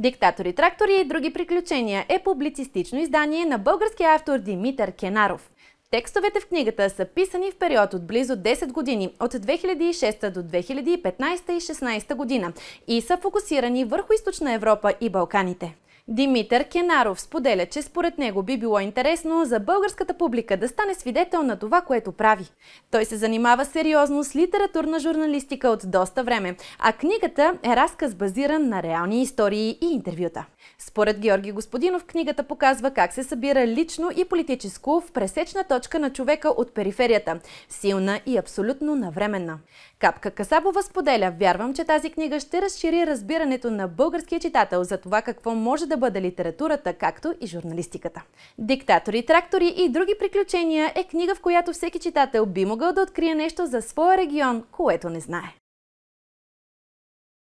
Диктатори, трактори и други приключения е публицистично издание на българския автор Димитър Кенаров. Текстовете в книгата са писани в период от близо 10 години, от 2006 до 2015 и 16 година, и са фокусирани върху Източна Европа и Балканите. Димитър Кенаров споделя, че според него би било интересно за българската публика да стане свидетел на това, което прави. Той се занимава сериозно с литературна журналистика от доста време, а книгата е разказ базиран на реални истории и интервюта. Според Георги Господинов, книгата показва как се събира лично и политическо в пресечна точка на човека от периферията, силна и абсолютно навременна. Капка Касабова споделя, вярвам, че тази книга ще разшири разбирането на българския читател за това какво може да бъде литературата, както и журналистиката. Диктатори, трактори и други приключения е книга, в която всеки читател би могъл да открие нещо за своя регион, което не знае.